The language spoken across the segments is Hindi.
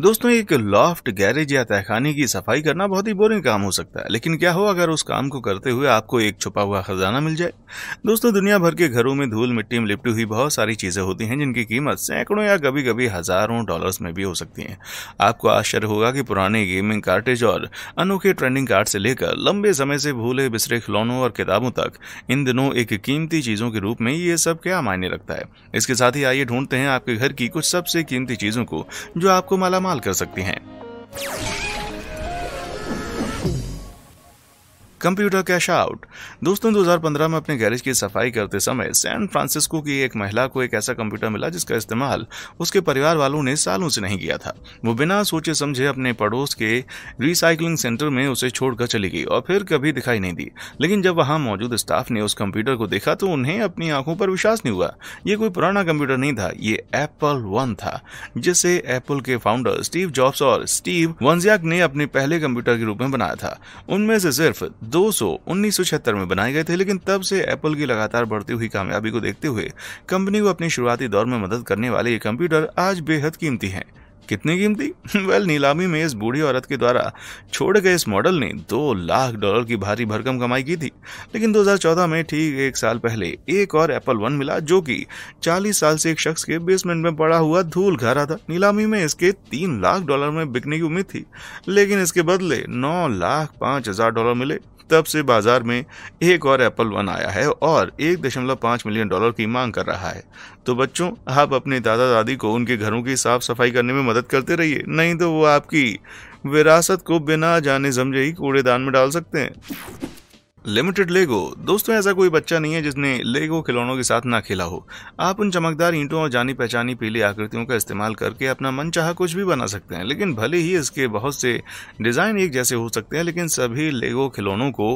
दोस्तों एक लॉफ्ट गैरेज या तहखाने की सफाई करना बहुत ही बोरिंग काम हो सकता है लेकिन क्या हो अगर उस काम को करते हुए आपको एक छुपा हुआ खजाना मिल जाए दोस्तों दुनिया भर के घरों में धूल मिट्टी में लिपटी हुई बहुत सारी चीज़ें होती हैं जिनकी कीमत सैकड़ों या कभी कभी हज़ारों डॉलर्स में भी हो सकती है आपको आश्चर्य होगा कि पुराने गेमिंग कार्टेज और अनोखे ट्रेंडिंग कार्ड से लेकर लंबे समय से भूले बिसरे खिलौनों और किताबों तक इन दिनों एक कीमती चीज़ों के रूप में ये सब क्या मायने रखता है इसके साथ ही आइए ढूंढते हैं आपके घर की कुछ सबसे कीमती चीज़ों को जो आपको माला इस्तेमाल कर सकती हैं कंप्यूटर कैश आउट दोस्तों 2015 में अपने गैरेज की सफाई करते समय सैन फ्रांसिस्को की एक महिला को एक ऐसा कंप्यूटर मिला जिसका इस्तेमाल उसके परिवार वालों ने सालों से नहीं किया था वो बिना सोचे समझे अपने पड़ोस के रिसाइकलिंग सेंटर में उसे छोड़कर चली गई और फिर कभी दिखाई नहीं दी लेकिन जब वहां मौजूद स्टाफ ने उस कंप्यूटर को देखा तो उन्हें अपनी आंखों पर विश्वास नहीं हुआ ये कोई पुराना कंप्यूटर नहीं था ये एप्पल वन था जिसे एप्पल के फाउंडर स्टीव जॉब्स और स्टीव वंजियाक ने अपने पहले कंप्यूटर के रूप में बनाया था उनमें से सिर्फ दो में बनाए गए थे लेकिन तब से एप्पल की लगातार बढ़ती हुई कामयाबी को देखते हुए कंपनी को अपनी शुरुआती दौर में मदद करने वाले ये कंप्यूटर आज बेहद कीमती हैं कितनी कीमती वेल well, नीलामी में इस बूढ़ी औरत के द्वारा छोड़े गए इस मॉडल ने दो लाख डॉलर की भारी भरकम कमाई की थी लेकिन 2014 में ठीक एक साल पहले एक और एप्पल वन मिला जो कि 40 साल से एक शख्स के बेसमेंट में पड़ा हुआ धूल घर रहा था नीलामी में इसके तीन लाख डॉलर में बिकने की उम्मीद थी लेकिन इसके बदले नौ लाख पांच हजार डॉलर मिले तब से बाजार में एक और एप्पल वन आया है और एक दशमलव पाँच मिलियन डॉलर की मांग कर रहा है तो बच्चों आप अपने दादा दादी को उनके घरों की साफ सफाई करने में मदद करते रहिए नहीं तो वो आपकी विरासत को बिना जाने समझे ही कूड़ेदान में डाल सकते हैं लिमिटेड लेगो दोस्तों ऐसा कोई बच्चा नहीं है जिसने लेगो खिलौनों के साथ ना खेला हो आप उन चमकदार ईंटों और जानी पहचानी पीली आकृतियों का इस्तेमाल करके अपना मन चाह कुछ भी बना सकते हैं लेकिन भले ही इसके बहुत से डिज़ाइन एक जैसे हो सकते हैं लेकिन सभी लेगो खिलौनों को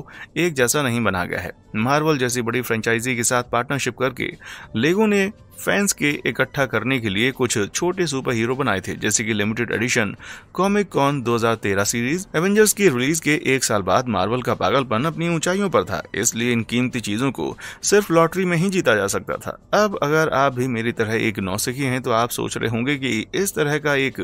एक जैसा नहीं बना गया है मार्वल जैसी बड़ी फ्रेंचाइजी के साथ पार्टनरशिप करके लेगो ने फैंस के इकट्ठा करने के लिए कुछ छोटे सुपर हीरो बनाए थे जैसे कि limited edition comic con 2013 series Avengers की रिलीज के एक साल बाद मार्वल का पागलपन अपनी ऊंचाइयों पर था इसलिए इन कीमती चीजों को सिर्फ लॉटरी में ही जीता जा सकता था अब अगर आप भी मेरी तरह एक नौसिखी हैं तो आप सोच रहे होंगे की इस तरह का एक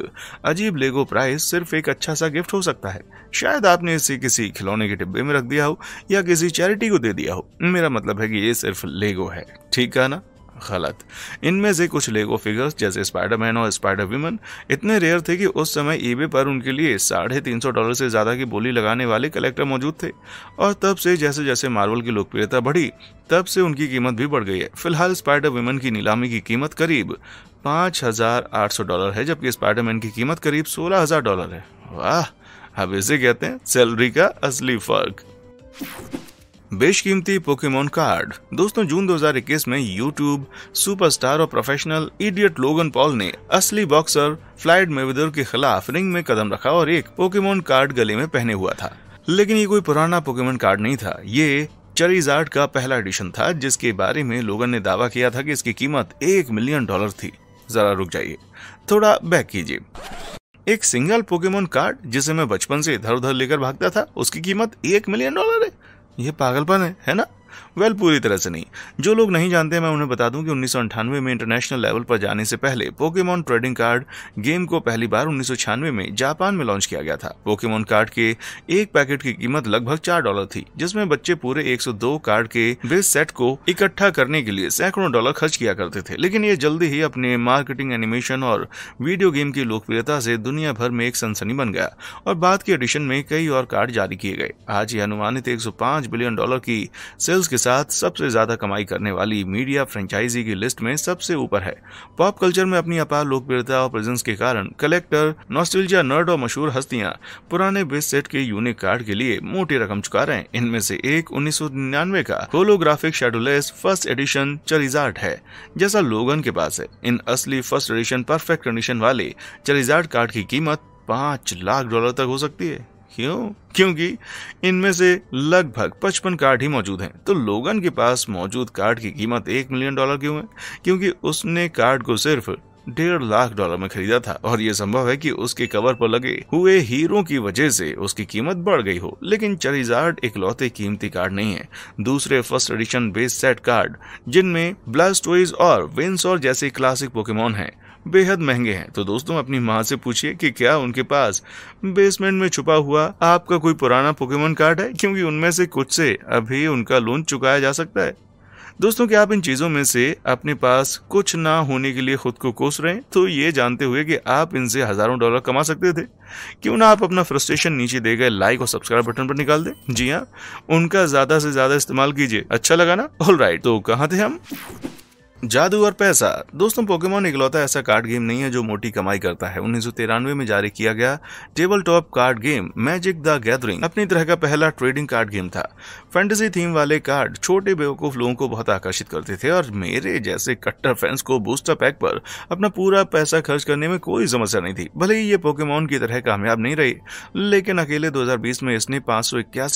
अजीब लेगो प्राइस सिर्फ एक अच्छा सा गिफ्ट हो सकता है शायद आपने इसे किसी खिलौने के डिब्बे में रख दिया हो या किसी चैरिटी को दे दिया हो मेरा मतलब है कि ये सिर्फ लेगो है ठीक है ना गलत इनमें से कुछ लेगो फिगर्स जैसे स्पाइडरमैन और स्पाइडर वुमन इतने रेयर थे कि उस समय ईबे पर उनके लिए साढ़े तीन सौ डॉलर से ज़्यादा की बोली लगाने वाले कलेक्टर मौजूद थे और तब से जैसे जैसे मार्वल की लोकप्रियता बढ़ी तब से उनकी कीमत भी बढ़ गई है फिलहाल स्पाइडर वुमन की नीलामी की कीमत करीब पाँच हज़ार आठ सौ डॉलर है जबकि स्पाइडरमैन की कीमत करीब सोलह हज़ार डॉलर है वाह अब इसे कहते हैं सैलरी का असली फर्क बेशकीमती पोकेमोन कार्ड दोस्तों जून 2021 में यूट्यूब सुपरस्टार और प्रोफेशनल इडियट लोगन पॉल ने असली बॉक्सर फ्लाइड मेविदर के खिलाफ रिंग में कदम रखा और एक पोकेमोन कार्ड गले में पहने हुआ था लेकिन ये कोई पुराना पोकेमोन कार्ड नहीं था ये चरीजार्ड का पहला एडिशन था जिसके बारे में लोगन ने दावा किया था कि इसकी कीमत एक मिलियन डॉलर थी जरा रुक जाइए थोड़ा बैक कीजिए एक सिंगल पोकेमोन कार्ड जिसे मैं बचपन से इधर उधर लेकर भागता था उसकी कीमत एक मिलियन डॉलर है ये पागलपन है है ना वेल पूरी तरह से नहीं जो लोग नहीं जानते मैं उन्हें बता दूं कि उन्नीस में इंटरनेशनल लेवल पर जाने से पहले पोकेमॉन ट्रेडिंग कार्ड गेम को पहली बार उन्नीस में जापान में लॉन्च किया गया था पोकेमॉन कार्ड के एक पैकेट की कीमत लगभग चार डॉलर थी जिसमें बच्चे पूरे 102 कार्ड के बेस सेट को इकट्ठा करने के लिए सैकड़ों डॉलर खर्च किया करते थे लेकिन ये जल्दी ही अपने मार्केटिंग एनिमेशन और वीडियो गेम की लोकप्रियता से दुनिया भर में एक सनसनी बन गया और बाद के एडिशन में कई और कार्ड जारी किए गए आज ये अनुमानित 105 बिलियन डॉलर की सेल्स व्यूज के साथ सबसे ज्यादा कमाई करने वाली मीडिया फ्रेंचाइजी की लिस्ट में सबसे ऊपर है पॉप कल्चर में अपनी अपार लोकप्रियता और प्रेजेंस के कारण कलेक्टर नॉस्टिलजा नर्ड और मशहूर हस्तियां पुराने बेस सेट के यूनिक कार्ड के लिए मोटी रकम चुका रहे हैं इनमें से एक उन्नीस का holographic shadowless first edition Charizard है जैसा लोगन के पास है इन असली फर्स्ट एडिशन परफेक्ट कंडीशन वाले चरिजार्ट कार्ड की कीमत पाँच लाख डॉलर तक हो सकती है क्यों क्योंकि इनमें से लगभग 55 कार्ड ही मौजूद हैं तो लोगन के पास मौजूद कार्ड की कीमत एक मिलियन डॉलर क्यों है क्योंकि उसने कार्ड को सिर्फ डेढ़ लाख डॉलर में खरीदा था और ये संभव है कि उसके कवर पर लगे हुए हीरो की वजह से उसकी कीमत बढ़ गई हो लेकिन चरिजार्ड इकलौते कीमती कार्ड नहीं है दूसरे first edition base set card जिनमें ब्लास्टोइज और और जैसे क्लासिक पोकेमोन हैं बेहद महंगे हैं तो दोस्तों अपनी माँ से पूछिए कि क्या उनके पास बेसमेंट में छुपा हुआ आपका कोई पुराना पोकेमोन कार्ड है क्योंकि उनमें से कुछ से अभी उनका लोन चुकाया जा सकता है दोस्तों क्या आप इन चीज़ों में से अपने पास कुछ ना होने के लिए खुद को कोस रहे हैं तो ये जानते हुए कि आप इनसे हज़ारों डॉलर कमा सकते थे क्यों ना आप अपना फ्रस्ट्रेशन नीचे दे गए लाइक और सब्सक्राइब बटन पर निकाल दें जी हाँ उनका ज़्यादा से ज़्यादा इस्तेमाल कीजिए अच्छा लगा ना ऑल राइट तो कहाँ थे हम जादू और पैसा दोस्तों पोकेमोन इकलौता ऐसा कार्ड गेम नहीं है जो मोटी कमाई करता है उन्नीस में जारी किया गया table top card game Magic the Gathering अपनी तरह का पहला ट्रेडिंग कार्ड गेम था फैंटेसी थीम वाले कार्ड छोटे बेवकूफ लोगों को बहुत आकर्षित करते थे और मेरे जैसे कट्टर फैंस को बूस्टर पैक पर अपना पूरा पैसा खर्च करने में कोई समस्या नहीं थी भले ही ये पोकेमोन की तरह कामयाब नहीं रही लेकिन अकेले दो में इसने पांच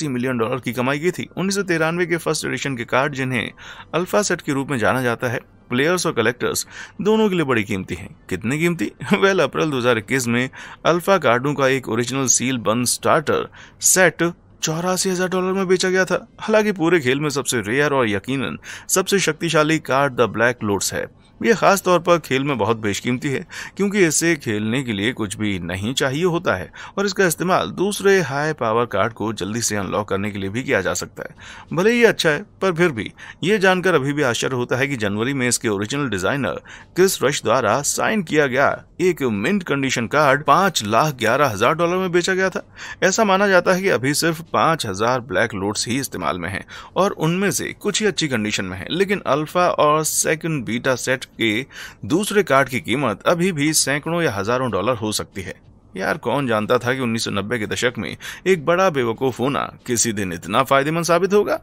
मिलियन डॉलर की कमाई की थी उन्नीस के फर्स्ट एडिशन के कार्ड जिन्हें अल्फा सेट के रूप में जाना जाता है प्लेयर्स और कलेक्टर्स दोनों के लिए बड़ी कीमती हैं कितनी कीमती वेल अप्रैल 2021 में अल्फा कार्डों का एक ओरिजिनल सील बन स्टार्टर सेट चौरासी हजार डॉलर में बेचा गया था हालांकि पूरे खेल में सबसे रेयर और यकीनन सबसे शक्तिशाली कार्ड द ब्लैक लोट्स है यह ख़ास तौर पर खेल में बहुत बेशकीमती है क्योंकि इसे खेलने के लिए कुछ भी नहीं चाहिए होता है और इसका इस्तेमाल दूसरे हाई पावर कार्ड को जल्दी से अनलॉक करने के लिए भी किया जा सकता है भले ही अच्छा है पर फिर भी ये जानकर अभी भी आश्चर्य होता है कि जनवरी में इसके ओरिजिनल डिजाइनर क्रिस रश द्वारा साइन किया गया एक मिंट कंडीशन कार्ड पांच लाख ग्यारह हजार डॉलर में बेचा गया था ऐसा माना जाता है कि अभी सिर्फ पांच हजार ब्लैक लोड्स ही इस्तेमाल में हैं और उनमें से कुछ ही अच्छी कंडीशन में हैं लेकिन अल्फा और सेकंड बीटा सेट के दूसरे कार्ड की कीमत अभी भी सैकड़ों या हजारों डॉलर हो सकती है यार कौन जानता था कि 1990 के दशक में एक बड़ा बेवकूफ होना किसी दिन इतना फायदेमंद साबित होगा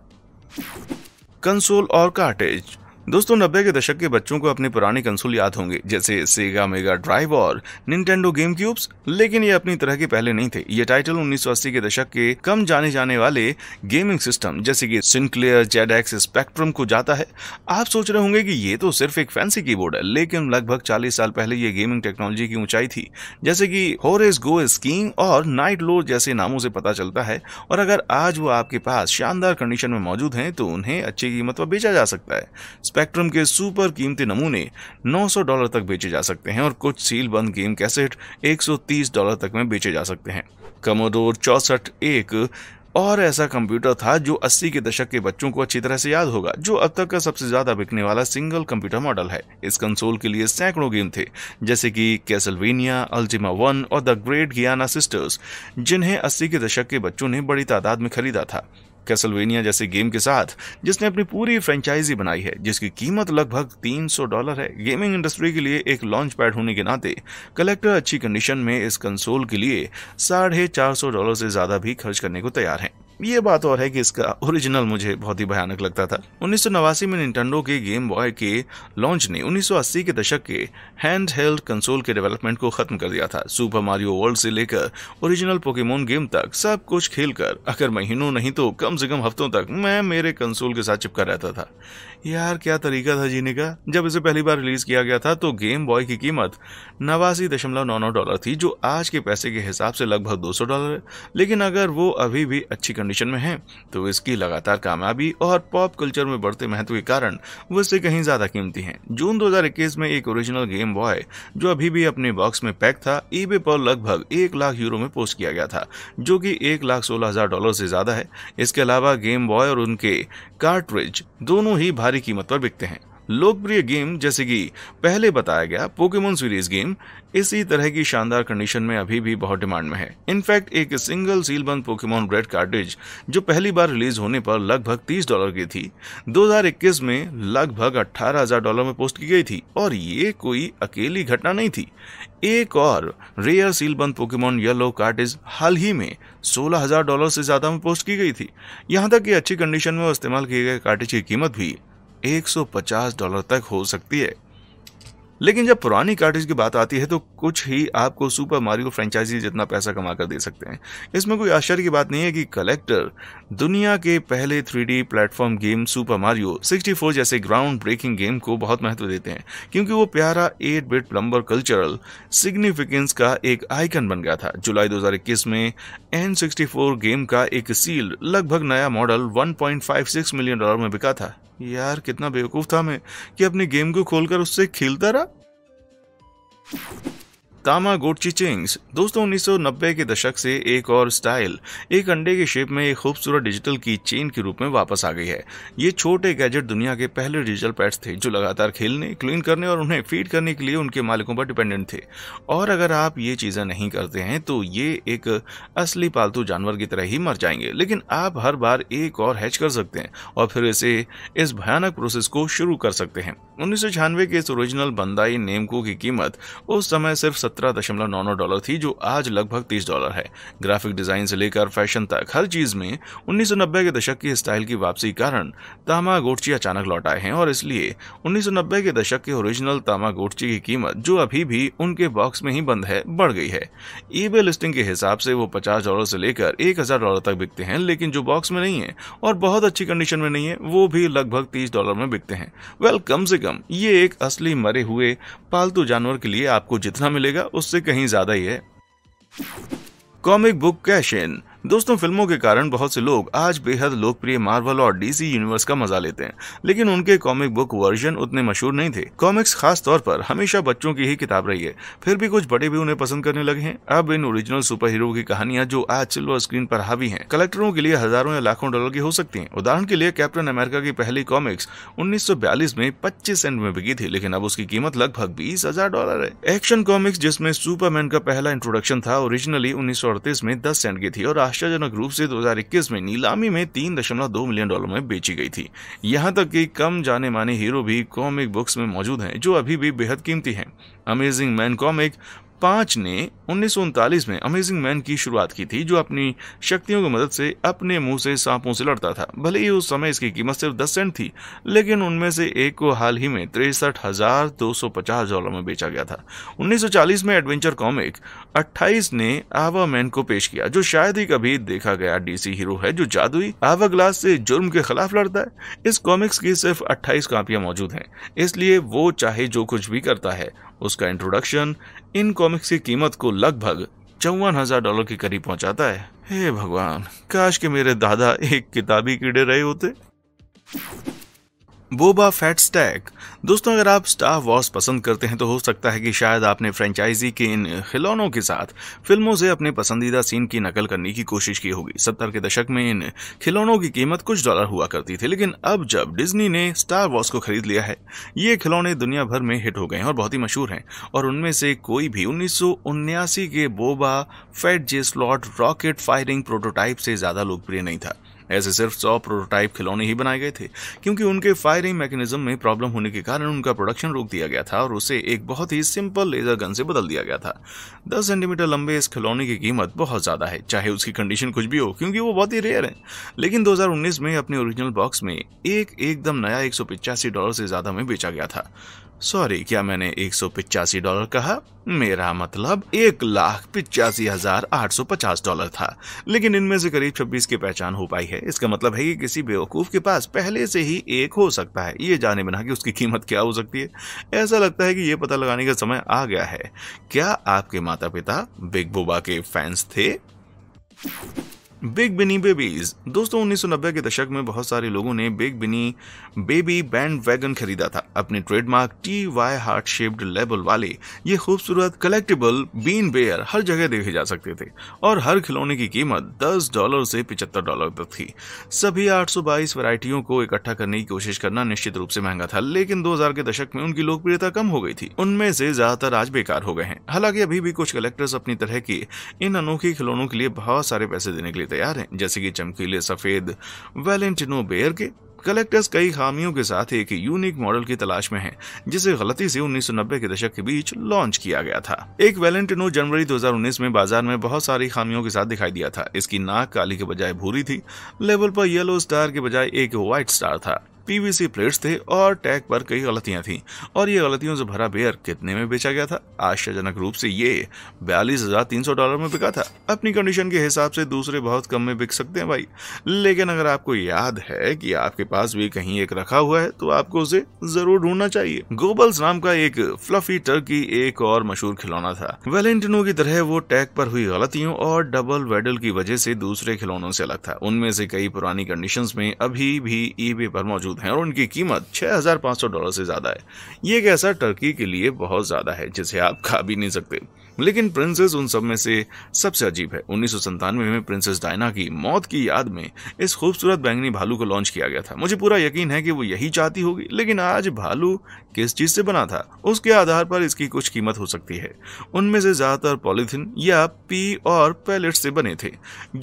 कंसोल और कार्टेज दोस्तों नब्बे के दशक के बच्चों को अपने पुराने कंसोल याद होंगे जैसे सेगा मेगा ड्राइव और निंटेंडो गेम क्यूब्स लेकिन ये अपनी तरह के पहले नहीं थे ये टाइटल 1980 के दशक के कम जाने जाने वाले गेमिंग सिस्टम जैसे कि सिंक्लेयर जेड एक्स स्पेक्ट्रम को जाता है आप सोच रहे होंगे कि ये तो सिर्फ एक फैंसी कीबोर्ड है लेकिन लगभग चालीस साल पहले ये गेमिंग टेक्नोलॉजी की ऊंचाई थी जैसे की होरेस गो स्कीम और नाइट लोड जैसे नामों से पता चलता है और अगर आज वो आपके पास शानदार कंडीशन में मौजूद है तो उन्हें अच्छी कीमत पर बेचा जा सकता है स्पेक्ट्रम के सुपर कीमती नमूने 900 डॉलर तक बेचे जा सकते हैं और कुछ सील बंद गेम कैसेट 130 डॉलर तक में बेचे जा सकते हैं कमोडोर चौसठ एक और ऐसा कंप्यूटर था जो 80 के दशक के बच्चों को अच्छी तरह से याद होगा जो अब तक का सबसे ज्यादा बिकने वाला सिंगल कंप्यूटर मॉडल है इस कंसोल के लिए सैकड़ों गेम थे जैसे कि कैसलवेनिया अल्टिमा वन और द ग्रेट गियाना सिस्टर्स जिन्हें 80 के दशक के बच्चों ने बड़ी तादाद में खरीदा था कैसलवेनिया जैसे गेम के साथ जिसने अपनी पूरी फ्रेंचाइजी बनाई है जिसकी कीमत लगभग 300 डॉलर है गेमिंग इंडस्ट्री के लिए एक लॉन्च पैड होने के नाते कलेक्टर अच्छी कंडीशन में इस कंसोल के लिए साढ़े चार सौ डॉलर से ज़्यादा भी खर्च करने को तैयार हैं ये बात और है कि इसका ओरिजिनल मुझे बहुत ही भयानक लगता था उन्नीस में निंटेंडो के गेम बॉय के लॉन्च ने 1980 के दशक के हैंड हेल्ड कंसोल के डेवलपमेंट को खत्म कर दिया था सुपर मारियो वर्ल्ड से लेकर ओरिजिनल पोकेमोन गेम तक सब कुछ खेलकर अगर महीनों नहीं तो कम से कम हफ्तों तक मैं मेरे कंसोल के साथ चिपका रहता था यार क्या तरीका था जीने का जब इसे पहली बार रिलीज किया गया था तो गेम बॉय की कीमत नवासी दशमलव नौ नौ डॉलर थी जो आज के पैसे के हिसाब से लगभग 200 डॉलर है लेकिन अगर वो अभी भी अच्छी कंडीशन में है तो इसकी लगातार कामयाबी और पॉप कल्चर में बढ़ते महत्व के कारण वो इससे कहीं ज्यादा कीमती है जून 2021 में एक ओरिजिनल गेम बॉय जो अभी भी अपने बॉक्स में पैक था ईबे पर लगभग एक लाख यूरो में पोस्ट किया गया था जो कि एक लाख सोलह हजार डॉलर से ज्यादा है इसके अलावा गेम बॉय और उनके कार्ट्रिज दोनों ही भारी कीमत पर बिकते हैं लोकप्रिय गेम जैसे कि पहले बताया गया पोकेमोन सीरीज गेम इसी तरह की शानदार कंडीशन में अभी भी बहुत डिमांड में है इनफैक्ट एक सिंगल सीलबंद पोकेमोन रेड कार्टेज जो पहली बार रिलीज होने पर लगभग 30 डॉलर की थी 2021 में लगभग 18,000 डॉलर में पोस्ट की गई थी और ये कोई अकेली घटना नहीं थी एक और रेयर सीलबंद पोकेमोन येलो कार्टेज हाल ही में सोलह डॉलर से ज्यादा में पोस्ट की गई थी यहाँ तक कि अच्छी कंडीशन में इस्तेमाल किए गए कार्टेज की कीमत भी 150 डॉलर तक हो सकती है लेकिन जब पुरानी कार्टेज की बात आती है तो कुछ ही आपको सुपर मारियो फ्रेंचाइजी जितना पैसा कमा कर दे सकते हैं इसमें कोई आश्चर्य की बात नहीं है कि कलेक्टर दुनिया के पहले 3D platform game super Mario 64 जैसे ग्राउंड ब्रेकिंग गेम को बहुत महत्व देते हैं क्योंकि वो प्यारा 8 बिट प्लम्बर कल्चरल सिग्निफिकेंस का एक आइकन बन गया था जुलाई दो में एन गेम का एक सील लगभग नया मॉडल वन मिलियन डॉलर में बिका था यार कितना बेवकूफ़ था मैं कि अपनी गेम को खोलकर उससे खेलता रहा तामा गोटची चिंग्स दोस्तों 1990 के दशक से एक और स्टाइल एक अंडे के शेप में एक खूबसूरत डिजिटल की चेन के रूप में वापस आ गई है ये छोटे गैजेट दुनिया के पहले डिजिटल पैड्स थे जो लगातार खेलने क्लीन करने और उन्हें फीड करने के लिए उनके मालिकों पर डिपेंडेंट थे और अगर आप ये चीज़ें नहीं करते हैं तो ये एक असली पालतू जानवर की तरह ही मर जाएंगे लेकिन आप हर बार एक और हैच कर सकते हैं और फिर इसे इस भयानक प्रोसेस को शुरू कर सकते हैं उन्नीस के इस ओरिजिनल बंदाई नेमको की कीमत उस समय सिर्फ सत्रह दशमलव नौ नौ डॉलर थी जो आज लगभग तीस डॉलर है ग्राफिक डिजाइन से लेकर फैशन तक हर चीज में उन्नीस सौ नब्बे के दशक की स्टाइल की वापसी कारण तामा गोटची अचानक लौट आए हैं और इसलिए उन्नीस सौ नब्बे के दशक के ओरिजिनल तामा गोटची की कीमत जो अभी भी उनके बॉक्स में ही बंद है बढ़ गई है ई बे लिस्टिंग के हिसाब से वो पचास डॉलर से लेकर एक हजार डॉलर तक बिकते हैं लेकिन जो बॉक्स में नहीं है और बहुत अच्छी कंडीशन में नहीं है वो भी लगभग तीस डॉलर में बिकते हैं वेल कम से कम ये एक असली मरे हुए पालतू जानवर के लिए आपको जितना मिलेगा उससे कहीं ज्यादा ही है कॉमिक बुक कैशिन दोस्तों फिल्मों के कारण बहुत से लोग आज बेहद लोकप्रिय मार्वल और डीसी यूनिवर्स का मजा लेते हैं लेकिन उनके कॉमिक बुक वर्जन उतने मशहूर नहीं थे कॉमिक्स खास तौर पर हमेशा बच्चों की ही किताब रही है फिर भी कुछ बड़े भी उन्हें पसंद करने लगे हैं अब इन ओरिजिनल सुपर हीरो की कहानियां जो आज सिल्वर स्क्रीन पर हावी है कलेक्टरों के लिए हजारों या लाखों डॉलर की हो सकती है उदाहरण के लिए कैप्टन अमेरिका की पहली कॉमिक्स उन्नीस में पच्चीस सेंट में बिकी थी लेकिन अब उसकी कीमत लगभग बीस हजार डॉलर है एक्शन कॉमिक्स जिसमें सुपरमैन का पहला इंट्रोडक्शन था ओरिजिनली उन्नीस में दस सेंट की थी और आश्चर्यजनक रूप से 2021 में नीलामी में तीन दशमलव दो मिलियन डॉलर में बेची गई थी यहाँ तक कि कम जाने माने हीरो भी कॉमिक बुक्स में मौजूद हैं जो अभी भी बेहद कीमती हैं अमेजिंग मैन कॉमिक पांच ने उन्नीस में अमेजिंग मैन की शुरुआत की थी जो अपनी शक्तियों की मदद से अपने मुंह से सांपों से लड़ता था भले ही उस समय इसकी कीमत सिर्फ दस सेंट थी लेकिन उनमें से एक को हाल ही में तिरसठ हजार दो सौ पचास डॉलर में बेचा गया था 1940 में एडवेंचर कॉमिक 28 ने आवा मैन को पेश किया जो शायद ही कभी देखा गया डीसी हीरो है जो जादुई आवा ग्लास से जुर्म के खिलाफ लड़ता है इस कॉमिक्स की सिर्फ अट्ठाईस कापियां मौजूद है इसलिए वो चाहे जो कुछ भी करता है उसका इंट्रोडक्शन इन कॉमिक्स की कीमत को लगभग चौवन हजार डॉलर के करीब पहुंचाता है हे भगवान काश के मेरे दादा एक किताबी कीड़े रहे होते बोबा फैट स्टैक दोस्तों अगर आप स्टार वॉर्स पसंद करते हैं तो हो सकता है कि शायद आपने फ्रेंचाइजी के इन खिलौनों के साथ फिल्मों से अपने पसंदीदा सीन की नकल करने की कोशिश की होगी सत्तर के दशक में इन खिलौनों की कीमत कुछ डॉलर हुआ करती थी लेकिन अब जब डिज्नी ने स्टार वॉर्स को खरीद लिया है ये खिलौने दुनिया भर में हिट हो गए हैं और बहुत ही मशहूर हैं और उनमें से कोई भी उन्नीस के Boba Fett J slot rocket firing prototype से ज्यादा लोकप्रिय नहीं था ऐसे सिर्फ सौ प्रोटोटाइप खिलौने ही बनाए गए थे क्योंकि उनके फायरिंग मैकेनिज्म में प्रॉब्लम होने के कारण उनका प्रोडक्शन रोक दिया गया था और उसे एक बहुत ही सिंपल लेजर गन से बदल दिया गया था दस सेंटीमीटर लंबे इस खिलौने की कीमत बहुत ज़्यादा है चाहे उसकी कंडीशन कुछ भी हो क्योंकि वो बहुत ही रेयर है लेकिन दो में अपने ओरिजिनल बॉक्स में एक एकदम नया एक डॉलर से ज़्यादा में बेचा गया था सॉरी क्या मैंने एक सौ पिचासी डॉलर कहा मेरा मतलब एक लाख पिचासी हजार आठ सौ पचास डॉलर था लेकिन इनमें से करीब छब्बीस की पहचान हो पाई है इसका मतलब है कि किसी बेवकूफ के पास पहले से ही एक हो सकता है ये जाने बिना कि उसकी कीमत क्या हो सकती है ऐसा लगता है कि ये पता लगाने का समय आ गया है क्या आपके माता पिता बिग बुबा के फैंस थे बिग बिनी बेबीज दोस्तों उन्नीस के दशक में बहुत सारे लोगों ने बिग बिनी बेबी बैंड वैगन खरीदा था अपने trademark T Y heart shaped label वाले ये खूबसूरत कलेक्टेबल बीन बेयर हर जगह देखे जा सकते थे और हर खिलौने की कीमत 10 डॉलर से 75 डॉलर तक थी सभी 822 वैरायटियों को इकट्ठा करने की कोशिश करना निश्चित रूप से महंगा था लेकिन दो के दशक में उनकी लोकप्रियता कम हो गई थी उनमें से ज्यादातर आज बेकार हो गए हैं हालांकि अभी भी कुछ कलेक्टर्स अपनी तरह की इन अनोखी खिलौनों के लिए बहुत सारे पैसे देने के लिए लिए तैयार हैं जैसे कि चमकीले सफेद वेलेंटिनो बेयर के कलेक्टर्स कई खामियों के साथ एक यूनिक मॉडल की तलाश में हैं, जिसे गलती से 1990 के दशक के बीच लॉन्च किया गया था एक वेलेंटिनो जनवरी 2019 में बाजार में बहुत सारी खामियों के साथ दिखाई दिया था इसकी नाक काली के बजाय भूरी थी लेवल पर येलो स्टार के बजाय एक व्हाइट स्टार था पीवीसी प्लेट्स थे और टैग पर कई गलतियां थीं और ये गलतियों से भरा बेयर कितने में बेचा गया था आश्चर्यजनक रूप से ये बयालीस हजार तीन सौ डॉलर में बिका था अपनी कंडीशन के हिसाब से दूसरे बहुत कम में बिक सकते हैं भाई लेकिन अगर आपको याद है कि आपके पास भी कहीं एक रखा हुआ है तो आपको उसे जरूर ढूंढना चाहिए गोबल्स नाम का एक फ्लफी टर्की एक और मशहूर खिलौना था वेलेंटिनो की तरह वो टैग पर हुई गलतियों और डबल वेडल की वजह से दूसरे खिलौनों से अलग था उनमें से कई पुरानी कंडीशन में अभी भी ईबे e पर मौजूद मौजूद हैं और उनकी कीमत 6,500 डॉलर से ज़्यादा है ये एक ऐसा टर्की के लिए बहुत ज़्यादा है जिसे आप खा भी नहीं सकते लेकिन प्रिंसेस उन सब में से सबसे अजीब है उन्नीस में प्रिंसेस डायना की मौत की याद में इस खूबसूरत बैंगनी भालू को लॉन्च किया गया था मुझे पूरा यकीन है कि वो यही चाहती होगी लेकिन आज भालू किस चीज से बना था उसके आधार पर इसकी कुछ कीमत हो सकती है उनमें से ज्यादातर पॉलिथिन या पी और पैलेट से बने थे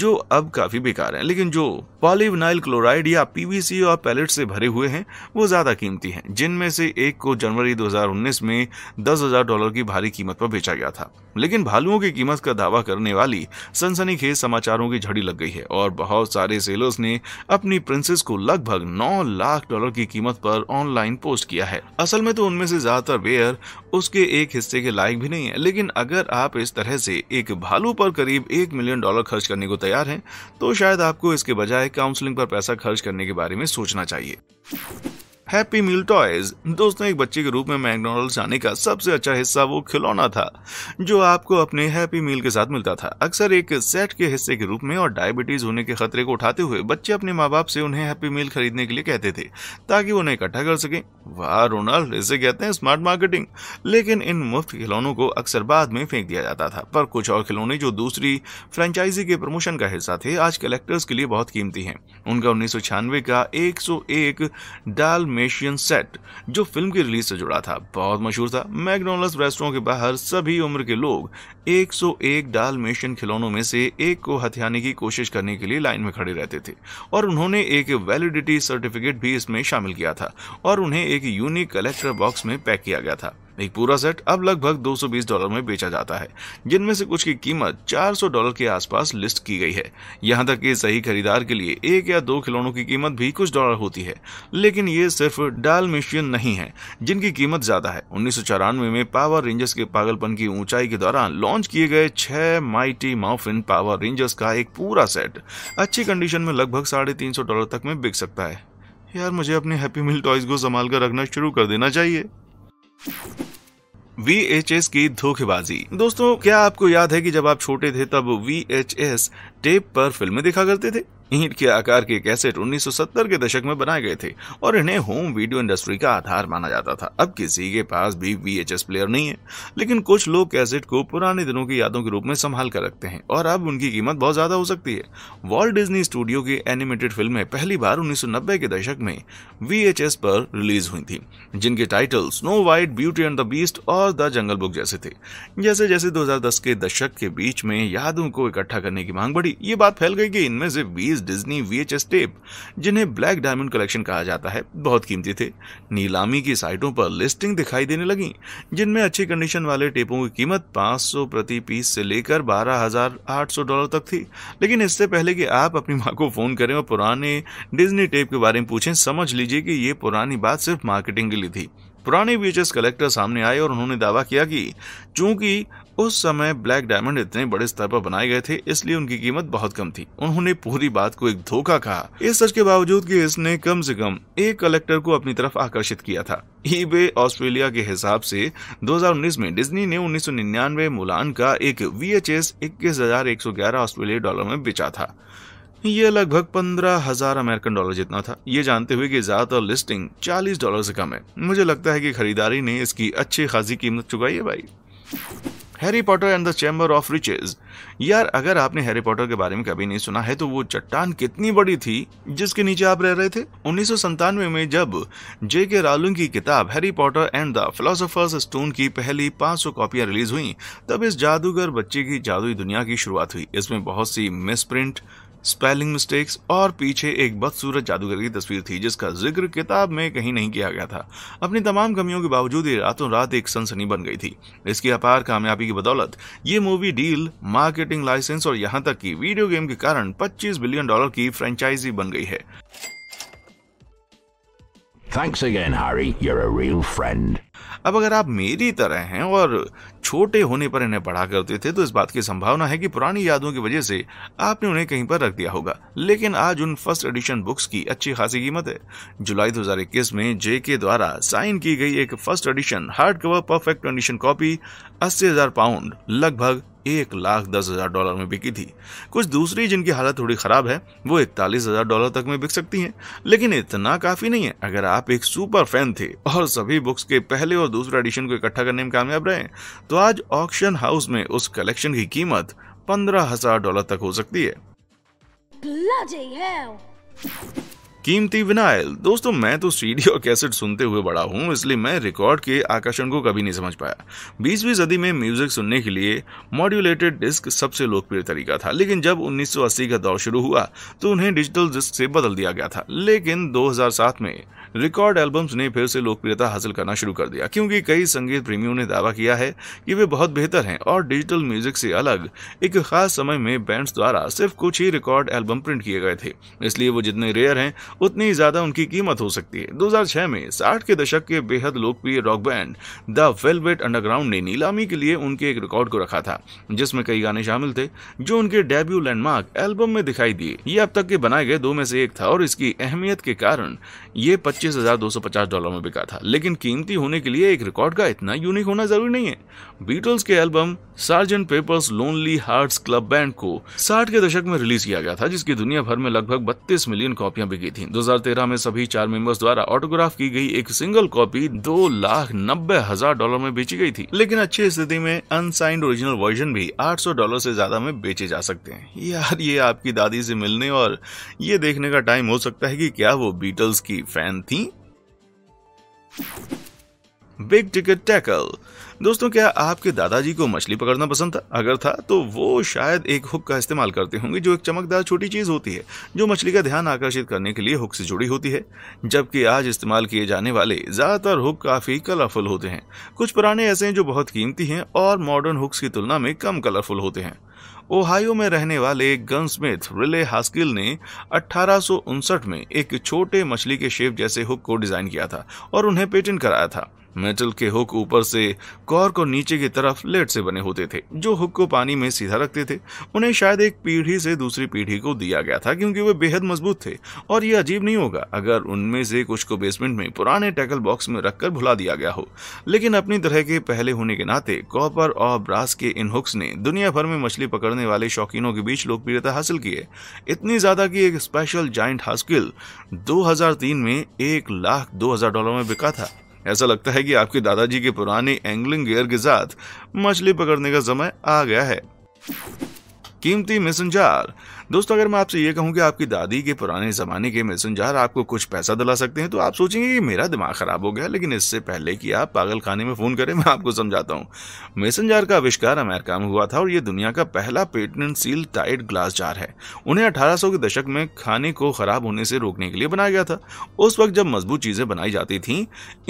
जो अब काफी बेकार हैं लेकिन जो पॉलीवनाइल क्लोराइड या पीवीसी और पैलेट से भरे हुए हैं वो ज्यादा कीमती हैं जिनमें से एक को जनवरी 2019 में 10,000 डॉलर की भारी कीमत पर बेचा गया था लेकिन भालुओं की कीमत का दावा करने वाली सनसनीखेज समाचारों की झड़ी लग गई है और बहुत सारे सेलर्स ने अपनी प्रिंसेस को लगभग 9 लाख डॉलर की कीमत पर ऑनलाइन पोस्ट किया है असल में तो उनमें से ज्यादातर वेयर उसके एक हिस्से के लायक भी नहीं है लेकिन अगर आप इस तरह से एक भालू पर करीब एक मिलियन डॉलर खर्च करने को तैयार है तो शायद आपको इसके बजाय काउंसलिंग पर पैसा खर्च करने के बारे में सोचना चाहिए हैप्पी मील टॉयज दोस्तों एक बच्चे के रूप में मैकडोनल्ड्स जाने का सबसे अच्छा हिस्सा वो खिलौना था जो आपको अपने हैप्पी मील के साथ मिलता था अक्सर एक सेट के हिस्से के रूप में और डायबिटीज होने के खतरे को उठाते हुए बच्चे अपने माँ बाप से उन्हें हैप्पी मील खरीदने के लिए कहते थे ताकि वो उन्हें इकट्ठा कर सके वाह रोनाल्ड इसे कहते हैं स्मार्ट मार्केटिंग लेकिन इन मुफ्त खिलौनों को अक्सर बाद में फेंक दिया जाता था पर कुछ और खिलौने जो दूसरी फ्रेंचाइजी के प्रमोशन का हिस्सा थे आज कलेक्टर्स के लिए बहुत कीमती हैं उनका उन्नीस का एक डाल में एनिमेशन सेट जो फिल्म की रिलीज से जुड़ा था बहुत मशहूर था मैकडोनल्ड रेस्टोरों के बाहर सभी उम्र के लोग 101 सौ एक डाल डालमेशियन खिलौनों में से एक को हथियाने की कोशिश करने के लिए लाइन में खड़े रहते थे और उन्होंने एक वैलिडिटी सर्टिफिकेट भी इसमें शामिल किया था और उन्हें एक यूनिक कलेक्टर बॉक्स में पैक किया गया था एक पूरा सेट अब लगभग 220 डॉलर में बेचा जाता है जिनमें से कुछ की कीमत 400 डॉलर के आसपास लिस्ट की गई है यहाँ तक कि सही खरीदार के लिए एक या दो खिलौनों की कीमत भी कुछ डॉलर होती है लेकिन ये सिर्फ डाल डालमेशियन नहीं है जिनकी कीमत ज्यादा है उन्नीस में पावर रेंजर्स के पागलपन की ऊंचाई के दौरान लॉन्च किए गए छह माइटी माउफिन पावर रेंजर्स का एक पूरा सेट अच्छी कंडीशन में लगभग साढ़े तीन सौ डॉलर तक में बिक सकता है यार मुझे अपने हैप्पी मिल टॉयज को संभाल कर रखना शुरू कर देना चाहिए वी एच एस की धोखेबाजी दोस्तों क्या आपको याद है कि जब आप छोटे थे तब वी एच एस टेप पर फिल्में देखा करते थे ईंट के आकार के कैसेट 1970 के दशक में बनाए गए थे और इन्हें होम वीडियो इंडस्ट्री का आधार माना जाता था अब किसी के पास भी वी प्लेयर नहीं है लेकिन कुछ लोग कैसेट को पुराने दिनों की यादों के रूप में संभाल कर रखते हैं और अब उनकी कीमत बहुत ज्यादा हो सकती है वॉल्ट डिज्नी स्टूडियो की एनिमेटेड फिल्में पहली बार उन्नीस के दशक में वी पर रिलीज हुई थी जिनके title Snow White Beauty and the Beast और द जंगल बुक जैसे थे जैसे जैसे 2010 के दशक के बीच में यादों को इकट्ठा करने की मांग बढ़ी ये बात फैल गई कि इनमें से बीस डिज्नी वीएचएस टेप जिन्हें ब्लैक डायमंड कलेक्शन कहा जाता है बहुत कीमती थे नीलामी की साइटों पर लिस्टिंग दिखाई देने लगी जिनमें अच्छी कंडीशन वाले टेपों की कीमत 500 प्रति पीस से लेकर 12,800 डॉलर तक थी लेकिन इससे पहले कि आप अपनी माँ को फ़ोन करें और पुराने डिज्नी टेप के बारे में पूछें समझ लीजिए कि ये पुरानी बात सिर्फ मार्केटिंग के लिए थी पुराने वीएचएस कलेक्टर सामने आए और उन्होंने दावा किया कि चूंकि उस समय ब्लैक डायमंड इतने बड़े स्तर पर बनाए गए थे इसलिए उनकी कीमत बहुत कम थी उन्होंने पूरी बात को एक धोखा कहा इस सच के बावजूद कि इसने कम से कम एक कलेक्टर को अपनी तरफ आकर्षित किया था ईबे ऑस्ट्रेलिया के हिसाब से 2019 में डिज्नी ने 1999 मुलान का एक वी एच एस ऑस्ट्रेलियाई डॉलर में बेचा था ये लगभग पंद्रह हजार अमेरिकन डॉलर जितना था ये जानते हुए कि ज्यादातर लिस्टिंग चालीस डॉलर से कम है मुझे लगता है कि खरीदारी ने इसकी अच्छी खासी कीमत चुकाई है भाई Harry Potter and the Chamber of Riches यार अगर आपने हैरी पॉटर के बारे में कभी नहीं सुना है तो वो चट्टान कितनी बड़ी थी जिसके नीचे आप रह रहे थे उन्नीस में जब जे के रावलिंग की किताब Harry Potter and the Philosopher's Stone की पहली 500 सौ कॉपियां रिलीज हुई तब इस जादूगर बच्चे की जादुई दुनिया की शुरुआत हुई इसमें बहुत सी मिसप्रिंट स्पेलिंग मिस्टेक्स और पीछे एक बदसूरत जादूगर की तस्वीर थी जिसका जिक्र किताब में कहीं नहीं किया गया था अपनी तमाम कमियों के बावजूद ये रातों रात एक सनसनी बन गई थी इसकी अपार कामयाबी की बदौलत ये मूवी डील मार्केटिंग लाइसेंस और यहाँ तक कि वीडियो गेम के कारण 25 बिलियन डॉलर की फ्रेंचाइजी बन गई है Thanks again, Harry. You're a real friend. अब अगर आप मेरी तरह हैं और छोटे होने पर इन्हें पढ़ा करते थे तो इस बात की संभावना है कि पुरानी यादों की वजह से आपने उन्हें कहीं पर रख दिया होगा लेकिन आज उन फर्स्ट एडिशन बुक्स की अच्छी खासी कीमत है जुलाई 2021 में जे के द्वारा साइन की गई एक first edition hard cover perfect condition copy अस्सी पाउंड लगभग एक लाख दस हज़ार डॉलर में बिकी थी कुछ दूसरी जिनकी हालत थोड़ी ख़राब है वो इकतालीस हज़ार डॉलर तक में बिक सकती हैं लेकिन इतना काफ़ी नहीं है अगर आप एक सुपर फैन थे और सभी बुक्स के पहले और दूसरे एडिशन को इकट्ठा करने में कामयाब रहे तो आज ऑक्शन हाउस में उस कलेक्शन की कीमत पंद्रह हजार डॉलर तक हो सकती है कीमती विनाइल दोस्तों मैं तो सीडी और कैसेट सुनते हुए बड़ा हूँ इसलिए मैं रिकॉर्ड के आकर्षण को कभी नहीं समझ पाया बीसवीं सदी में म्यूजिक सुनने के लिए मॉड्यूलेटेड डिस्क सबसे लोकप्रिय तरीका था लेकिन जब 1980 का दौर शुरू हुआ तो उन्हें डिजिटल डिस्क से बदल दिया गया था लेकिन दो में रिकॉर्ड एल्बम्स ने फिर से लोकप्रियता हासिल करना शुरू कर दिया क्योंकि कई संगीत प्रेमियों ने दावा किया है कि वे बहुत बेहतर हैं और डिजिटल म्यूजिक से अलग एक खास समय में बैंड्स द्वारा सिर्फ कुछ ही रिकॉर्ड एल्बम प्रिंट किए गए थे इसलिए वो जितने रेयर हैं उतनी ज्यादा उनकी कीमत हो सकती है दो में साठ के दशक के बेहद लोकप्रिय rock band the Velvet Underground ने नीलामी के लिए उनके एक रिकॉर्ड को रखा था जिसमें कई गाने शामिल थे जो उनके डेब्यू लैंडमार्क एल्बम में दिखाई दिए ये अब तक के बनाए गए दो में से एक था और इसकी अहमियत के कारण ये पच्चीस हजार दो सौ पचास डॉलर में बिका था लेकिन कीमती होने के लिए एक रिकॉर्ड का इतना यूनिक होना जरूरी नहीं है बीटल्स के album Sergeant Pepper's Lonely Heart Club Band को साठ के दशक में रिलीज किया गया था जिसकी दुनिया भर में लगभग बत्तीस मिलियन कॉपियां बिकी थी दो में सभी चार मेंबर्स द्वारा ऑटोग्राफ की गई एक सिंगल कॉपी दो लाख नब्बे हजार डॉलर में बेची गई थी लेकिन अच्छी स्थिति में अनसाइंड ओरिजिनल वर्जन भी सौ डॉलर से ज्यादा में बेचे जा सकते हैं यार ये आपकी दादी से मिलने और ये देखने का टाइम हो सकता है कि क्या वो बीटल्स की फैन थी थी बिग टिकट टैकल दोस्तों क्या आपके दादाजी को मछली पकड़ना पसंद था अगर था तो वो शायद एक हुक का इस्तेमाल करते होंगे जो एक चमकदार छोटी चीज होती है जो मछली का ध्यान आकर्षित करने के लिए हुक से जुड़ी होती है जबकि आज इस्तेमाल किए जाने वाले ज्यादातर हुक काफी कलरफुल होते हैं कुछ पुराने ऐसे हैं जो बहुत कीमती हैं और मॉडर्न हुक्स की तुलना में कम कलरफुल होते हैं ओहायो में रहने वाले गनस्मिथ रिले हास्किल ने अठारह में एक छोटे मछली के शेप जैसे हुक को डिजाइन किया था और उन्हें पेटेंट कराया था मेटल के हुक ऊपर से कॉर्क को नीचे की तरफ लेट से बने होते थे जो हुक को पानी में सीधा रखते थे उन्हें शायद एक पीढ़ी से दूसरी पीढ़ी को दिया गया था क्योंकि वे बेहद मजबूत थे और यह अजीब नहीं होगा अगर उनमें से कुछ को बेसमेंट में पुराने टैकल बॉक्स में रखकर भुला दिया गया हो लेकिन अपनी तरह के पहले होने के नाते कॉपर और ब्रास के इन हुक्स ने दुनिया भर में मछली पकड़ने वाले शौकीनों के बीच लोकप्रियता हासिल की है इतनी ज्यादा की एक स्पेशल जॉइंट हास्किल दो में एक लाख दो हजार डॉलर में बिका था ऐसा लगता है कि आपके दादाजी के पुराने एंगलिंग गियर के साथ मछली पकड़ने का समय आ गया है कीमती मिसनजार दोस्तों अगर मैं आपसे ये कहूँ कि आपकी दादी के पुराने जमाने के मैसेंजर जार आपको कुछ पैसा दिला सकते हैं तो आप सोचेंगे कि मेरा दिमाग खराब हो गया लेकिन इससे पहले कि आप पागल खाने में फोन करें मैं आपको समझाता हूँ मैसेंजर का आविष्कार अमेरिका में हुआ था और ये दुनिया का पहला patent seal tight glass jar है उन्हें अठारह के दशक में खाने को खराब होने से रोकने के लिए बनाया गया था उस वक्त जब मजबूत चीजें बनाई जाती थी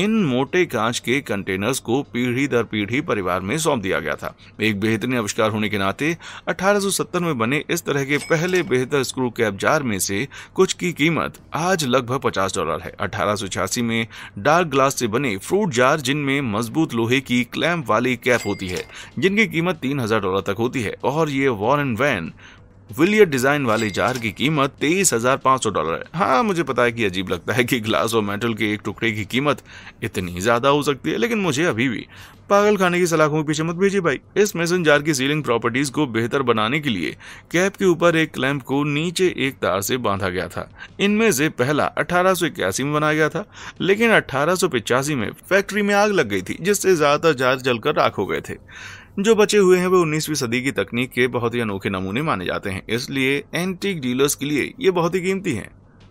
इन मोटे कांच के कंटेनर्स को पीढ़ी दर पीढ़ी परिवार में सौंप दिया गया था एक बेहतरीन आविष्कार होने के नाते अठारह में बने इस तरह के पहले पहले बेहतर स्क्रू कैप जार में से कुछ की कीमत आज लगभग 50 डॉलर है अठारह में डार्क ग्लास से बने फ्रूट जार जिनमें मजबूत लोहे की क्लैम्प वाली कैप होती है जिनकी कीमत 3000 डॉलर तक होती है और ये वॉर वैन विलियर डिजाइन वाले जार की कीमत तेईस हजार पाँच सौ डॉलर है हाँ मुझे पता है कि अजीब लगता है कि ग्लास और मेटल के एक टुकड़े की कीमत इतनी ज्यादा हो सकती है लेकिन मुझे अभी भी पागल खाने की सलाखों के पीछे मत भेजिए भाई इस मेसन जार की सीलिंग प्रॉपर्टीज को बेहतर बनाने के लिए कैप के ऊपर एक क्लैंप को नीचे एक तार से बांधा गया था इनमें से पहला अठारह में बनाया गया था लेकिन अठारह में फैक्ट्री में आग लग गई थी जिससे ज्यादातर जार जलकर राख हो गए थे जो बचे हुए हैं वे 19वीं सदी की तकनीक के बहुत ही अनोखे नमूने माने जाते हैं इसलिए एंटीक डीलर्स के लिए ये बहुत ही कीमती हैं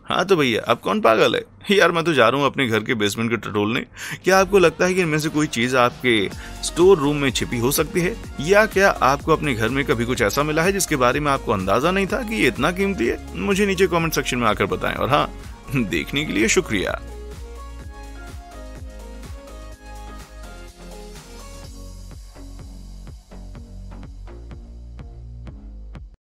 हाँ तो भैया अब कौन पागल है यार मैं तो जा रहा हूँ अपने घर के बेसमेंट के टटोलने क्या आपको लगता है कि इनमें से कोई चीज़ आपके स्टोर रूम में छिपी हो सकती है या क्या आपको अपने घर में कभी कुछ ऐसा मिला है जिसके बारे में आपको अंदाजा नहीं था कि ये इतना कीमती है मुझे नीचे कमेंट सेक्शन में आकर बताएं और हाँ देखने के लिए शुक्रिया